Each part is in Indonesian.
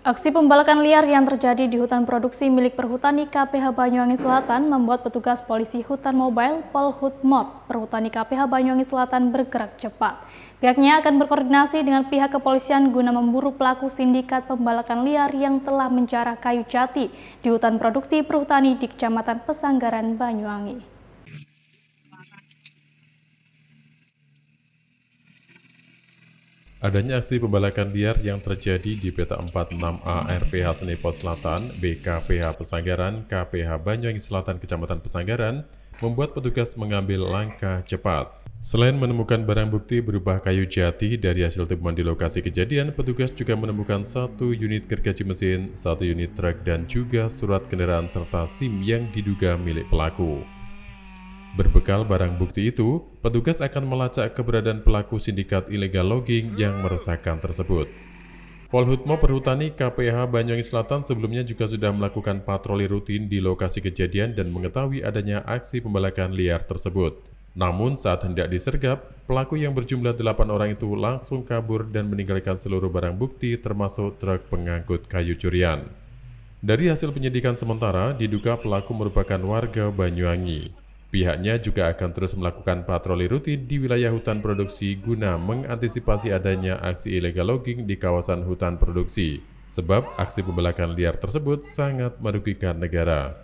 Aksi pembalakan liar yang terjadi di hutan produksi milik perhutani KPH Banyuwangi Selatan membuat petugas polisi hutan mobile Polhut Mob perhutani KPH Banyuwangi Selatan bergerak cepat. Pihaknya akan berkoordinasi dengan pihak kepolisian guna memburu pelaku sindikat pembalakan liar yang telah menjarah kayu jati di hutan produksi perhutani di Kecamatan Pesanggaran Banyuwangi. Adanya aksi pembalakan liar yang terjadi di peta 46 ARPH RPH Senepo Selatan, BKPH Pesanggaran, KPH Banyuwangi Selatan Kecamatan Pesanggaran, membuat petugas mengambil langkah cepat. Selain menemukan barang bukti berupa kayu jati dari hasil temuan di lokasi kejadian, petugas juga menemukan satu unit gergaji mesin, satu unit truk, dan juga surat kendaraan serta SIM yang diduga milik pelaku. Berbekal barang bukti itu, petugas akan melacak keberadaan pelaku sindikat ilegal logging yang meresahkan tersebut. Polhutmo Perhutani KPH Banyuwangi Selatan sebelumnya juga sudah melakukan patroli rutin di lokasi kejadian dan mengetahui adanya aksi pembalakan liar tersebut. Namun saat hendak disergap, pelaku yang berjumlah 8 orang itu langsung kabur dan meninggalkan seluruh barang bukti termasuk truk pengangkut kayu curian. Dari hasil penyidikan sementara, diduga pelaku merupakan warga Banyuwangi. Pihaknya juga akan terus melakukan patroli rutin di wilayah hutan produksi guna mengantisipasi adanya aksi illegal logging di kawasan hutan produksi. Sebab aksi pembelakan liar tersebut sangat merugikan negara.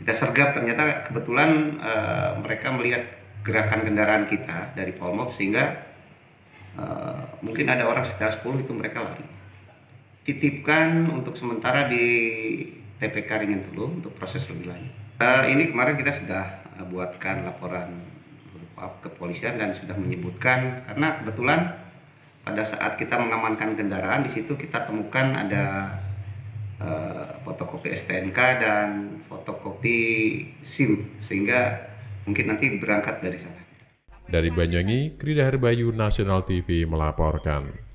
Kita sergap ternyata kebetulan uh, mereka melihat gerakan kendaraan kita dari Polmop sehingga uh, mungkin ada orang sekitar 10 itu mereka lari. Titipkan untuk sementara di TPK Ringin Tulu untuk proses lebih lanjut. Uh, ini kemarin kita sudah buatkan laporan berupa kepolisian dan sudah menyebutkan karena kebetulan pada saat kita mengamankan kendaraan di situ kita temukan ada eh, fotokopi STNK dan fotokopi SIM sehingga mungkin nanti berangkat dari sana. Dari Banyuwangi, Krida Herbayu National TV melaporkan.